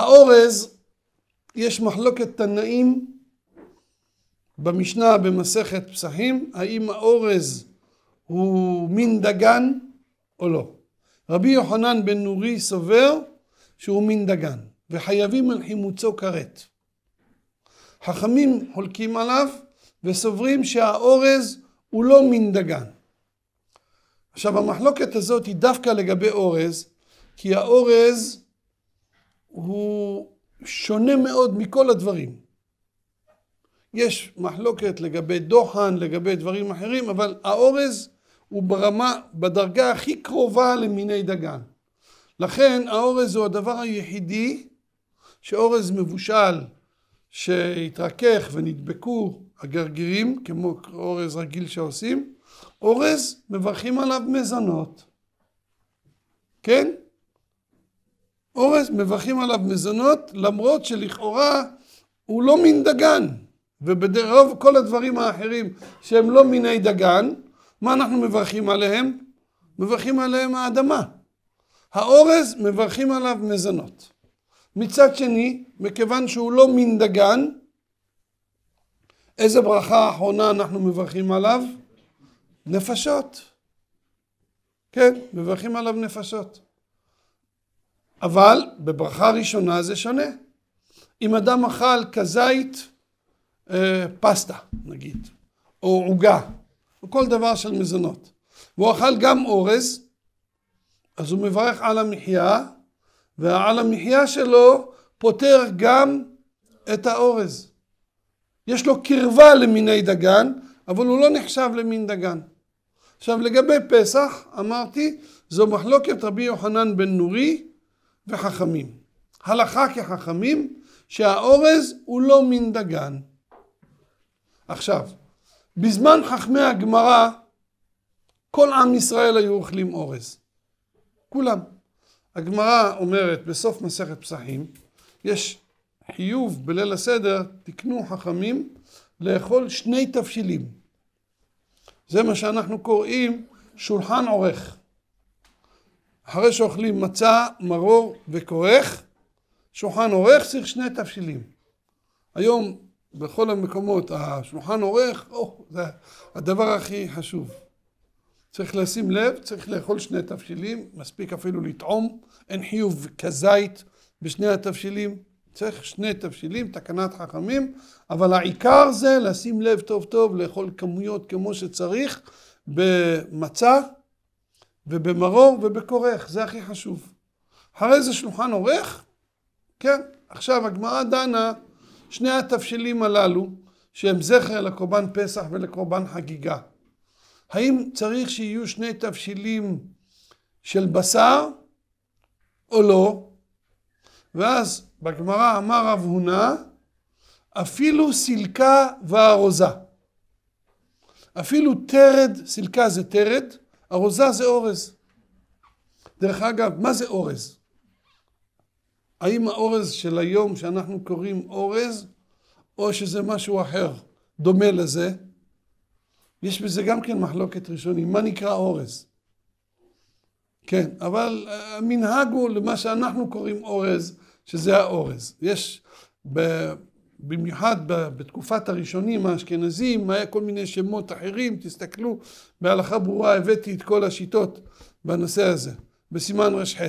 האורז, יש מחלוקת תנאים במשנה במסכת פסחים, האם האורז הוא מין דגן או לא. רבי יוחנן בן נורי סובר שהוא מין דגן, וחייבים על חימוצו כרת. חכמים חולקים עליו וסוברים שהאורז הוא לא מין דגן. עכשיו המחלוקת הזאת היא דווקא לגבי אורז, כי האורז הוא שונה מאוד מכל הדברים. יש מחלוקת לגבי דוחן, לגבי דברים אחרים, אבל האורז הוא ברמה, בדרגה הכי קרובה למיני דגן. לכן האורז הוא הדבר היחידי שאורז מבושל שהתרכך ונדבקו הגרגירים, כמו אורז רגיל שעושים, אורז מברכים עליו מזונות. כן? אורז מברכים עליו מזונות, למרות שלכאורה הוא לא מין דגן. וברוב כל הדברים האחרים שהם לא מיני דגן, מה אנחנו מברכים עליהם? מברכים עליהם האדמה. האורז, מברכים עליו מזונות. מצד שני, מכיוון שהוא לא מין דגן, איזה ברכה אחרונה אנחנו מברכים עליו? נפשות. כן, מברכים עליו נפשות. אבל בברכה ראשונה זה שונה. אם אדם אכל כזית, אה, פסטה נגיד, או עוגה, או כל דבר של מזונות, והוא אכל גם אורז, אז הוא מברך על המחיה, ועל המחיה שלו פותר גם את האורז. יש לו קרבה למיני דגן, אבל הוא לא נחשב למין דגן. עכשיו לגבי פסח, אמרתי, זו מחלוקת רבי יוחנן בן נורי, וחכמים. הלכה כחכמים שהאורז הוא לא מין דגן. עכשיו, בזמן חכמי הגמרא כל עם ישראל היו אוכלים אורז. כולם. הגמרא אומרת בסוף מסכת פסחים, יש חיוב בליל הסדר, תקנו חכמים לאכול שני תבשילים. זה מה שאנחנו קוראים שולחן עורך. אחרי שאוכלים מצה, מרור וכורך, שולחן עורך צריך שני תבשילים. היום בכל המקומות השולחן עורך, או, זה הדבר הכי חשוב. צריך לשים לב, צריך לאכול שני תבשילים, מספיק אפילו לטעום, אין חיוב כזית בשני התבשילים, צריך שני תבשילים, תקנת חכמים, אבל העיקר זה לשים לב טוב טוב, לאכול כמויות כמו שצריך במצה ובמרור ובכורך, זה הכי חשוב. אחרי זה שולחן עורך, כן. עכשיו הגמרא דנה שני התבשילים הללו, שהם זכר לקורבן פסח ולקורבן חגיגה. האם צריך שיהיו שני תבשילים של בשר או לא? ואז בגמרא אמר רב הונא, אפילו סילקה וארוזה. אפילו תרד, סילקה זה תרד, ארוזה זה אורז. דרך אגב, מה זה אורז? האם האורז של היום שאנחנו קוראים אורז, או שזה משהו אחר, דומה לזה? יש בזה גם כן מחלוקת ראשונית, מה נקרא אורז? כן, אבל אה, המנהג הוא למה שאנחנו קוראים אורז, שזה האורז. יש ב... במיוחד בתקופת הראשונים האשכנזים, היה כל מיני שמות אחרים, תסתכלו, בהלכה ברורה הבאתי את כל השיטות בנושא הזה, בסימן ר"ח.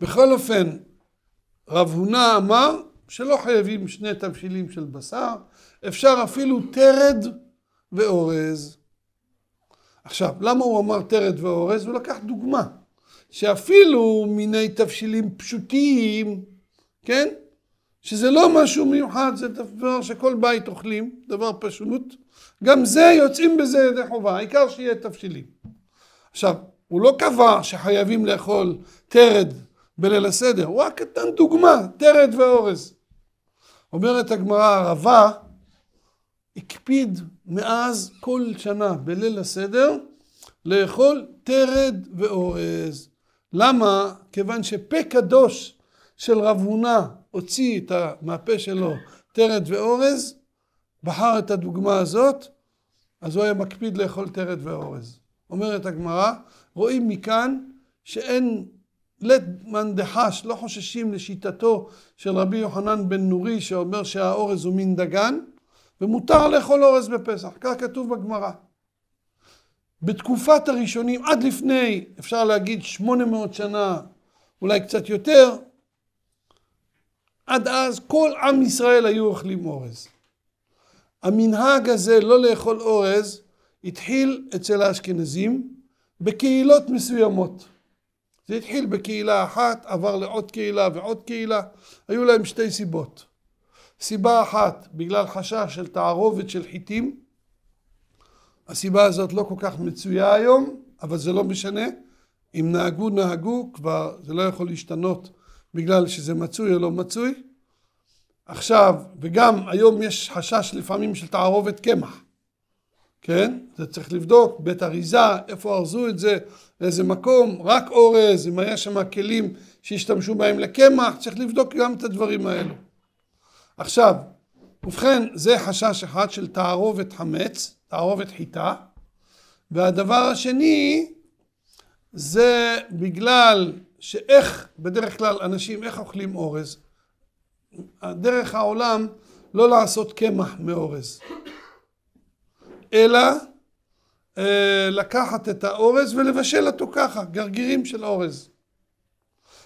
בכל אופן, רב הונא אמר שלא חייבים שני תבשילים של בשר, אפשר אפילו תרד ואורז. עכשיו, למה הוא אמר תרד ואורז? הוא לקח דוגמה, שאפילו מיני תבשילים פשוטים, כן? שזה לא משהו מיוחד, זה דבר שכל בית אוכלים, דבר פשוט. גם זה, יוצאים בזה ידי חובה, העיקר שיהיה תבשילים. עכשיו, הוא לא קבע שחייבים לאכול תרד בליל הסדר, הוא רק נתן דוגמה, תרד ואורז. אומרת הגמרא, הרבה הקפיד מאז כל שנה בליל הסדר לאכול תרד ואורז. למה? כיוון שפה קדוש של רב הונא הוציא את מהפה שלו תרד ואורז, בחר את הדוגמה הזאת, אז הוא היה מקפיד לאכול תרד ואורז. אומרת הגמרא, רואים מכאן שאין לית מאן דחש, לא חוששים לשיטתו של רבי יוחנן בן נורי שאומר שהאורז הוא מין דגן, ומותר לאכול אורז בפסח, כך כתוב בגמרא. בתקופת הראשונים, עד לפני, אפשר להגיד 800 שנה, אולי קצת יותר, עד אז כל עם ישראל היו אוכלים אורז. המנהג הזה לא לאכול אורז התחיל אצל האשכנזים בקהילות מסוימות. זה התחיל בקהילה אחת, עבר לעוד קהילה ועוד קהילה. היו להם שתי סיבות. סיבה אחת, בגלל חשש של תערובת של חיטים. הסיבה הזאת לא כל כך מצויה היום, אבל זה לא משנה. אם נהגו, נהגו, כבר זה לא יכול להשתנות בגלל שזה מצוי או לא מצוי. עכשיו, וגם היום יש חשש לפעמים של תערובת קמח, כן? זה צריך לבדוק, בית אריזה, איפה ארזו את זה, איזה מקום, רק אורז, אם היה שם כלים שהשתמשו בהם לקמח, צריך לבדוק גם את הדברים האלו. עכשיו, ובכן, זה חשש אחד של תערובת חמץ, תערובת חיטה, והדבר השני זה בגלל שאיך בדרך כלל אנשים, איך אוכלים אורז? דרך העולם לא לעשות קמח מאורז, אלא אה, לקחת את האורז ולבשל אותו ככה, גרגירים של אורז.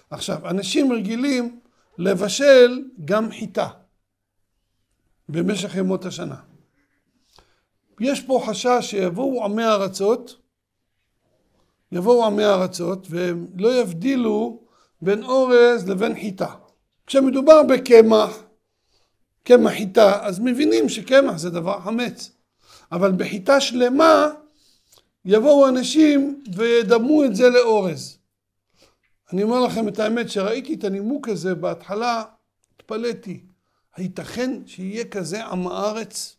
עכשיו, אנשים רגילים לבשל גם חיטה במשך ימות השנה. יש פה חשש שיבואו עמי ארצות יבואו עמי ארצות והם לא יבדילו בין אורז לבין חיטה. כשמדובר בקמח, קמח חיטה, אז מבינים שקמח זה דבר חמץ. אבל בחיטה שלמה יבואו אנשים וידמו את זה לאורז. אני אומר לכם את האמת, שראיתי את הנימוק הזה בהתחלה, התפלאתי. הייתכן שיהיה כזה עם הארץ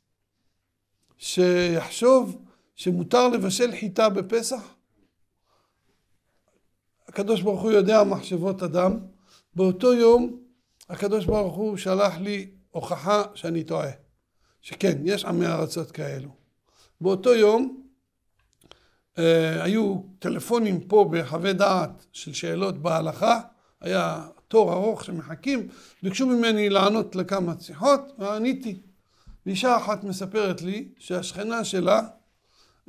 שיחשוב שמותר לבשל חיטה בפסח? הקדוש ברוך הוא יודע מחשבות אדם. באותו יום הקדוש ברוך הוא שלח לי הוכחה שאני טועה. שכן, יש עמי ארצות כאלו. באותו יום אה, היו טלפונים פה בחווה דעת של שאלות בהלכה, היה תור ארוך שמחכים, ביקשו ממני לענות לכמה שיחות, ועניתי. ואישה אחת מספרת לי שהשכנה שלה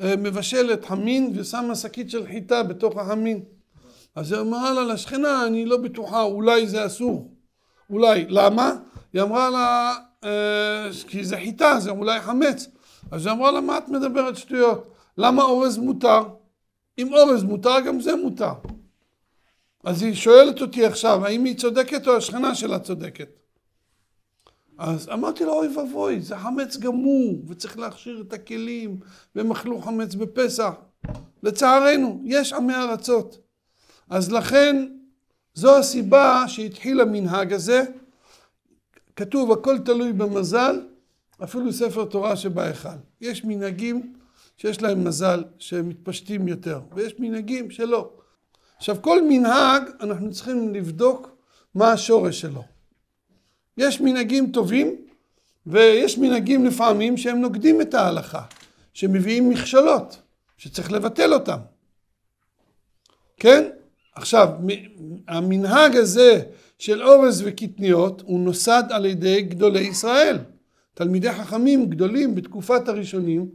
אה, מבשלת המין ושמה שקית של חיטה בתוך החמין. אז היא אמרה לה, לשכנה, אני לא בטוחה, אולי זה אסור. אולי. למה? היא אמרה לה, אה, כי זה חיטה, זה אולי חמץ. אז היא אמרה לה, מה את מדברת שטויות? למה אורז מותר? אם אורז מותר, גם זה מותר. אז היא שואלת אותי עכשיו, האם היא צודקת או השכנה שלה צודקת? אז אמרתי לה, אוי ואבוי, זה חמץ גמור, וצריך להכשיר את הכלים, והם אכלו חמץ בפסח. לצערנו, יש עמי ארצות. אז לכן זו הסיבה שהתחיל המנהג הזה. כתוב הכל תלוי במזל, אפילו ספר תורה שבהיכל. יש מנהגים שיש להם מזל, שהם מתפשטים יותר, ויש מנהגים שלא. עכשיו כל מנהג אנחנו צריכים לבדוק מה השורש שלו. יש מנהגים טובים ויש מנהגים לפעמים שהם נוגדים את ההלכה, שמביאים מכשלות, שצריך לבטל אותם. כן? עכשיו, המנהג הזה של אורז וקטניות הוא נוסד על ידי גדולי ישראל. תלמידי חכמים גדולים בתקופת הראשונים,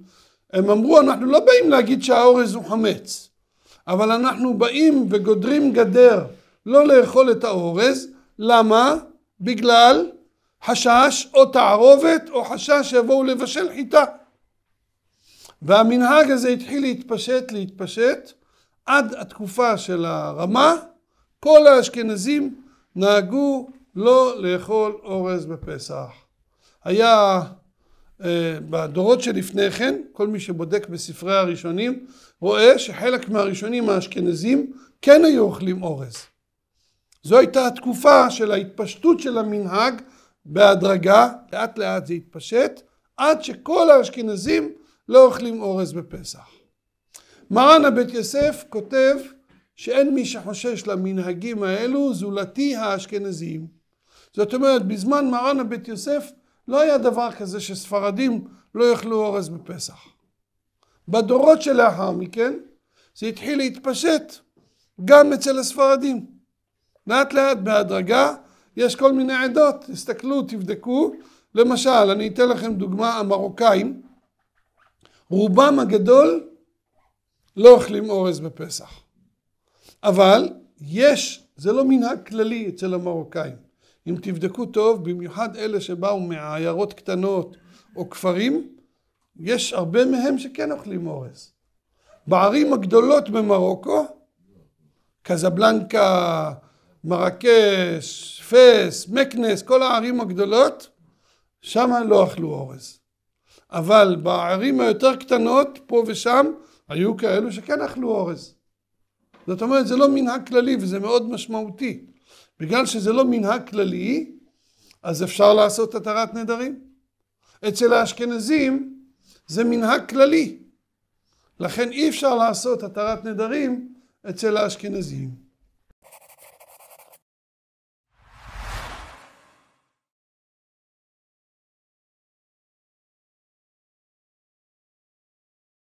הם אמרו אנחנו לא באים להגיד שהאורז הוא חמץ, אבל אנחנו באים וגודרים גדר לא לאכול את האורז, למה? בגלל חשש או תערובת או חשש שיבואו לבשל חיטה. והמנהג הזה התחיל להתפשט, להתפשט, עד התקופה של הרמה, כל האשכנזים נהגו לא לאכול אורז בפסח. היה אה, בדורות שלפני כן, כל מי שבודק בספרי הראשונים, רואה שחלק מהראשונים האשכנזים כן היו אוכלים אורז. זו הייתה התקופה של ההתפשטות של המנהג בהדרגה, לאט לאט זה התפשט, עד שכל האשכנזים לא אוכלים אורז בפסח. מרן הבית יוסף כותב שאין מי שחושש למנהגים האלו זולתי האשכנזיים. זאת אומרת, בזמן מרן הבית יוסף לא היה דבר כזה שספרדים לא יאכלו אורז בפסח. בדורות שלאחר מכן זה התחיל להתפשט גם אצל הספרדים. לאט לאט בהדרגה יש כל מיני עדות, תסתכלו, תבדקו. למשל, אני אתן לכם דוגמה, המרוקאים, רובם הגדול לא אוכלים אורז בפסח. אבל יש, זה לא מנהג כללי אצל המרוקאים. אם תבדקו טוב, במיוחד אלה שבאו מעיירות קטנות או כפרים, יש הרבה מהם שכן אוכלים אורז. בערים הגדולות במרוקו, קזבלנקה, מרקש, פס, מקנס, כל הערים הגדולות, שם לא אכלו אורז. אבל בערים היותר קטנות, פה ושם, היו כאלו שכן אכלו אורז. זאת אומרת, זה לא מנהג כללי וזה מאוד משמעותי. בגלל שזה לא מנהג כללי, אז אפשר לעשות התרת נדרים. אצל האשכנזים זה מנהג כללי. לכן אי אפשר לעשות התרת נדרים אצל האשכנזים.